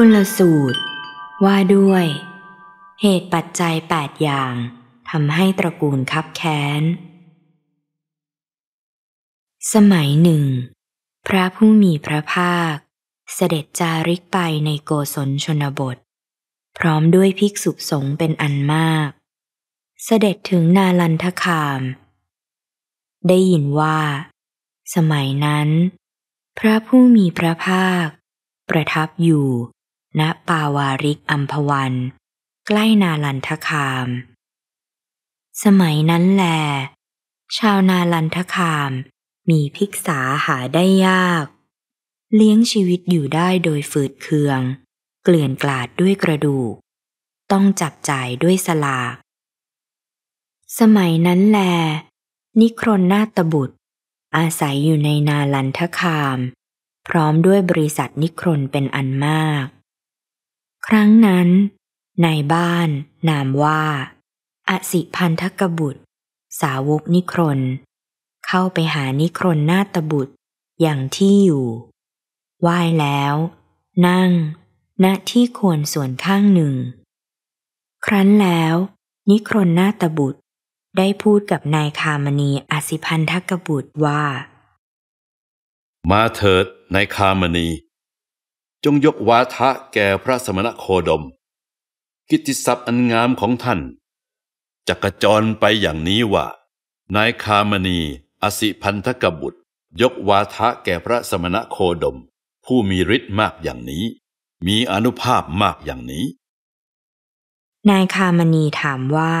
กุลสูตร ว่าด้วย เหตุปัจจัย 8 อย่างทำให้ตระกูลคับแค้นสมัยหนึ่ง พระผู้มีพระภาค เสด็จจาริกไปในโกศลชนบท พร้อมด้วยภิกษุสงฆ์เป็นอันมาก เสด็จถึงนาลันทคาม ได้ยินว่า สมัยนั้น พระผู้มีพระภาค ประทับอยู่ณปาวาริกอัมพวัน ใกล้นาลันทคาม สมัยนั้นแล ชาวนาลันทคามมีภิกษาหาได้ยาก เลี้ยงชีวิตอยู่ได้โดยฝืดเคืองเกลื่อนกลาดด้วยกระดูก ต้องจับจ่ายด้วยสลากสมัยนั้นแล นิครนนาตบุตร อาศัยอยู่ในนาลันทคาม พร้อมด้วยบริษัทนิครนเป็นอันมากครั้งนั้นนายบ้านนามว่าอสิพันธกบุตร สาวกนิครนเข้าไปหานิครนนาตบุตรอย่างที่อยู่ไหว้แล้วนั่ง ณที่ควรส่วนข้างหนึ่ง ครั้นแล้ว นิครนนาตบุตรได้พูดกับนายคามณีอสิพันธกบุตรว่า มาเถิดนายคามณีจงยกวาทะแก่พระสมณโคดม กิตติศัพท์ อันงามของท่านจักจรไปอย่างนี้ว่า นายคามณีอสิพันธกบุตร ยกวาทะแก่พระสมณโคดม ผู้มีฤทธิ์มากอย่างนี้ มีอนุภาพมากอย่างนี้ นายคามณีถามว่า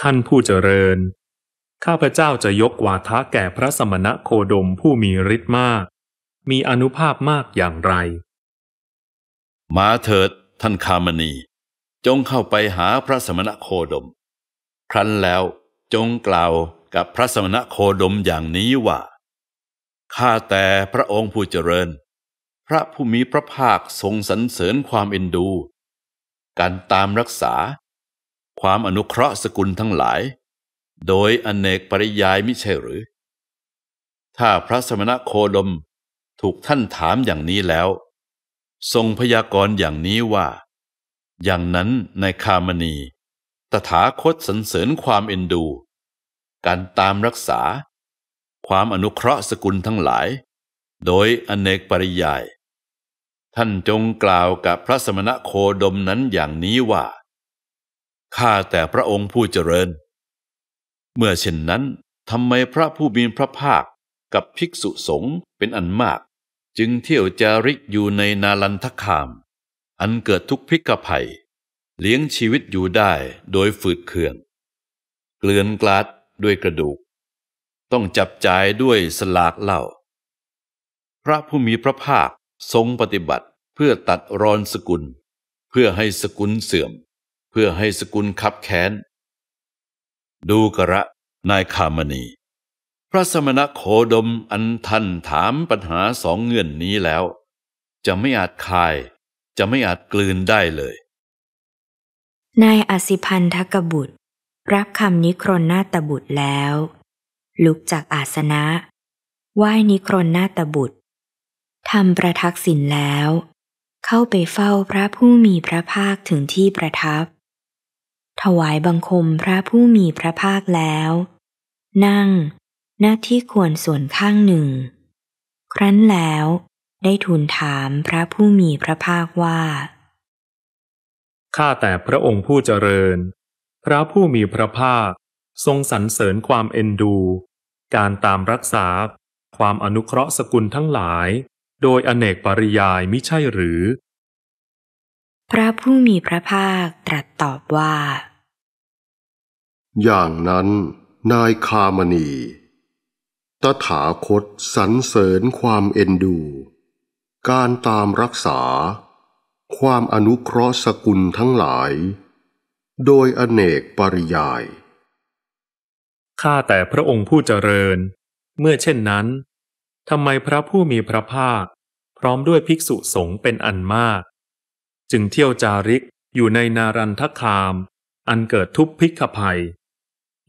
ท่านผู้เจริญ ข้าพเจ้าจะยก วาทะแก่พระสมณโคดมผู้มีฤทธิ์มากมีอนุภาพมากอย่างไร มาเถิดท่านคามณี จงเข้าไปหาพระสมณโคดมครั้นแล้วจงกล่าวกับพระสมณโคดมอย่างนี้ว่า ข้าแต่พระองค์ผู้เจริญ พระผู้มีพระภาคทรงสรรเสริญความเอ็นดู การตามรักษา ความอนุเคราะห์สกุลทั้งหลาย โดยอเนกปริยายมิใช่หรือ ถ้าพระสมณโคดมถูกท่านถามอย่างนี้แล้ว ทรงพยากรณ์อย่างนี้ว่า อย่างนั้นในคามณี ตถาคตสรรเสริญความเอ็นดู การตามรักษา ความอนุเคราะห์สกุลทั้งหลาย โดยอเนกปริยาย ท่านจงกล่าวกับพระสมณะโคดมนั้นอย่างนี้ว่า ข้าแต่พระองค์ผู้เจริญ เมื่อเช่นนั้นทำไมพระผู้มีพระภาคกับภิกษุสงฆ์เป็นอันมากจึงเที่ยวจาริกอยู่ในนาลันทคาม อันเกิดทุกพิกภัย เลี้ยงชีวิตอยู่ได้โดยฝืดเคือง เกลือนกลาดด้วยกระดูก ต้องจับจ่ายด้วยสลากเล่า พระผู้มีพระภาคทรงปฏิบัติเพื่อตัดรอนสกุล เพื่อให้สกุลเสื่อม เพื่อให้สกุลขับแค้น ดูกระ นายคามณีพระสมณโคดมอันท่านถามปัญหาสองเงื่อนนี้แล้ว จะไม่อาจคายจะไม่อาจกลืนได้เลย นายอสิพันธกบุตร รับคำนิครนนาตบุตรแล้ว ลุกจากอาสนะไหว้นิครนนาตบุตรทำประทักษิณแล้ว เข้าไปเฝ้าพระผู้มีพระภาคถึงที่ประทับ ถวายบังคมพระผู้มีพระภาคแล้ว นั่งหน้าที่ควรส่วนข้างหนึ่ง ครั้นแล้ว ได้ทูลถามพระผู้มีพระภาคว่า ข้าแต่พระองค์ผู้เจริญ พระผู้มีพระภาคทรงสรรเสริญความเอ็นดู การตามรักษาความอนุเคราะห์สกุลทั้งหลาย โดยอเนกปริยายมิใช่หรือ พระผู้มีพระภาคตรัสตอบว่า อย่างนั้นนายคามณีตถาคตสรรเสริญความเอ็นดู การตามรักษา ความอนุเคราะห์สกุลทั้งหลาย โดยอเนกปริยาย ข้าแต่พระองค์ผู้เจริญ เมื่อเช่นนั้น ทำไมพระผู้มีพระภาคพร้อมด้วยภิกษุสงฆ์เป็นอันมาก จึงเที่ยวจาริกอยู่ในนารันทคาม อันเกิดทุพพิกภัย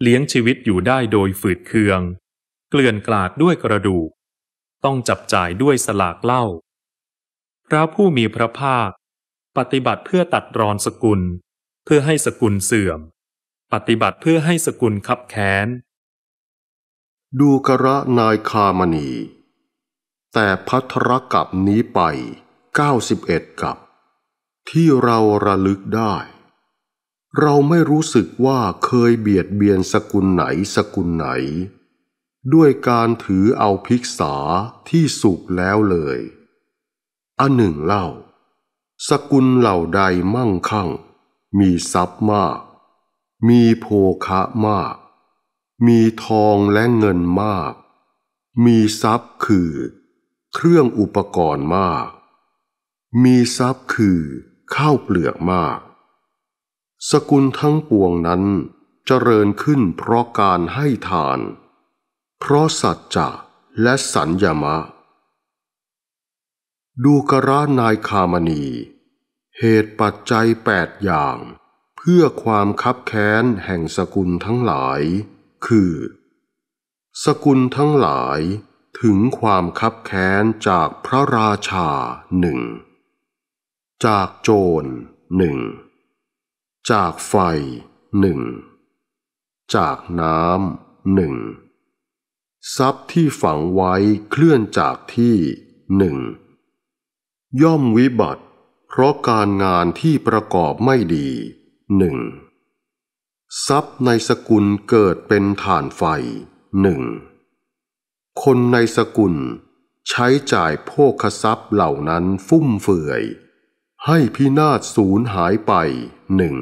เลี้ยงชีวิตอยู่ได้โดยฝืดเคืองเกลื่อนกลาดด้วยกระดูก ต้องจับจ่ายด้วยสลากเล่า พระผู้มีพระภาคปฏิบัติเพื่อตัดรอนสกุล เพื่อให้สกุลเสื่อม ปฏิบัติเพื่อให้สกุลขับแค้นดูกระนายคามณี แต่พัทรกับนี้ไป91กับที่เราระลึกได้ เราไม่รู้สึกว่าเคยเบียดเบียนสกุลไหนสกุลไหนด้วยการถือเอาภิกษาที่สุกแล้วเลย อันหนึ่งเล่า สกุลเหล่าใดมั่งคั่ง มีทรัพย์มาก มีโภคะมาก มีทองและเงินมาก มีทรัพย์คือ เครื่องอุปกรณ์มาก มีทรัพย์คือ ข้าวเปลือกมาก สกุลทั้งปวงนั้นเจริญขึ้นเพราะการให้ทานเพราะสัจจะ และสัญญามะ ดูกระนายคามณี เหตุปัจจัยแปดอย่าง เพื่อความคับแค้นแห่งสกุลทั้งหลายคือ สกุลทั้งหลายถึงความคับแค้นจากพระราชาหนึ่งจากโจรหนึ่งจากไฟหนึ่งจากน้ำหนึ่งทรัพย์ที่ฝังไว้เคลื่อนจากที่หนึ่งย่อมวิบัติ เพราะการงานที่ประกอบไม่ดีหนึ่งทรัพย์ในสกุลเกิดเป็นฐานไฟหนึ่งคนในสกุลใช้จ่ายโภคทรัพย์เหล่านั้นฟุ่มเฟือย ให้พินาศสูญหายไปหนึ่ง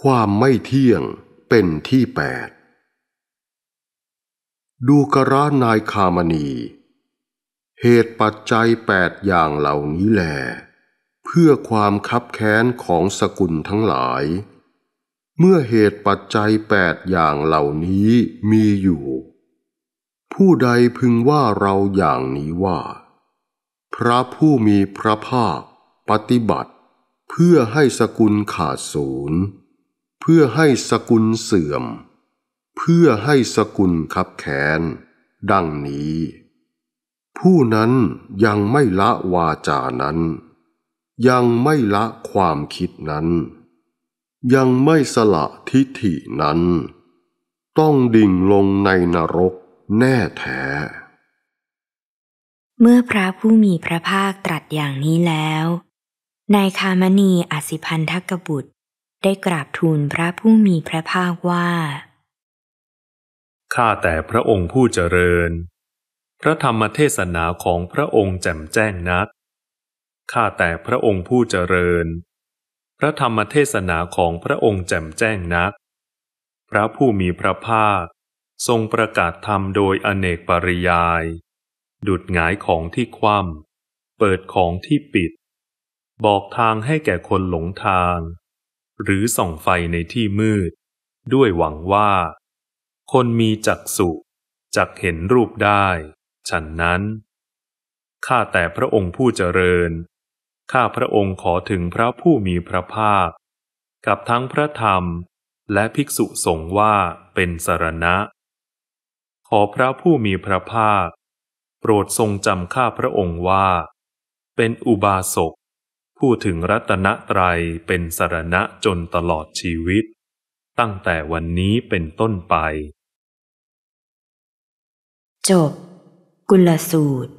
ความไม่เที่ยงเป็นที่แปดดูกระนายคามณี เหตุปัจจัยแปดอย่างเหล่านี้แหลเพื่อความคับแค้นของสกุลทั้งหลาย เมื่อเหตุปัจจัยแปดอย่างเหล่านี้มีอยู่ ผู้ใดพึงว่าเราอย่างนี้ว่า พระผู้มีพระภาค ปฏิบัติ เพื่อให้สกุลขาดศูนย์เพื่อให้สกุลเสื่อมพื่อให้สกุลขับแขนดังนี้ ผู้นั้นยังไม่ละวาจานั้น ยังไม่ละความคิดนั้น ยังไม่สละทิฐินั้น ต้องดิ่งลงในนรกแน่แท้เมื่อพระผู้มีพระภาคตรัสอย่างนี้แล้วนายคามณีอสิพันธกบุตรได้กราบทูลพระผู้มีพระภาคว่าข้าแต่พระองค์ผู้เจริญ พระธรรมเทศนาของพระองค์แจ่มแจ้งนัก ข้าแต่พระองค์ผู้เจริญ พระธรรมเทศนาของพระองค์แจ่มแจ้งนัก พระผู้มีพระภาคทรงประกาศธรรมโดยอเนกปริยาย ดุดหงายของที่คว่ำ เปิดของที่ปิด บอกทางให้แก่คนหลงทาง หรือส่องไฟในที่มืด ด้วยหวังว่าคนมีจักสุจักเห็นรูปได้ฉันนั้นข้าแต่พระองค์ผู้เจริญ ข้าพระองค์ขอถึงพระผู้มีพระภาค กับทั้งพระธรรมและภิกษุสงฆ์ว่าเป็นสรณะ ขอพระผู้มีพระภาคโปรดทรงจำข้าพระองค์ว่า เป็นอุบาสกผู้ถึงรัตนตรัยเป็นสรณะจนตลอดชีวิตตั้งแต่วันนี้เป็นต้นไป จบกุลสูตร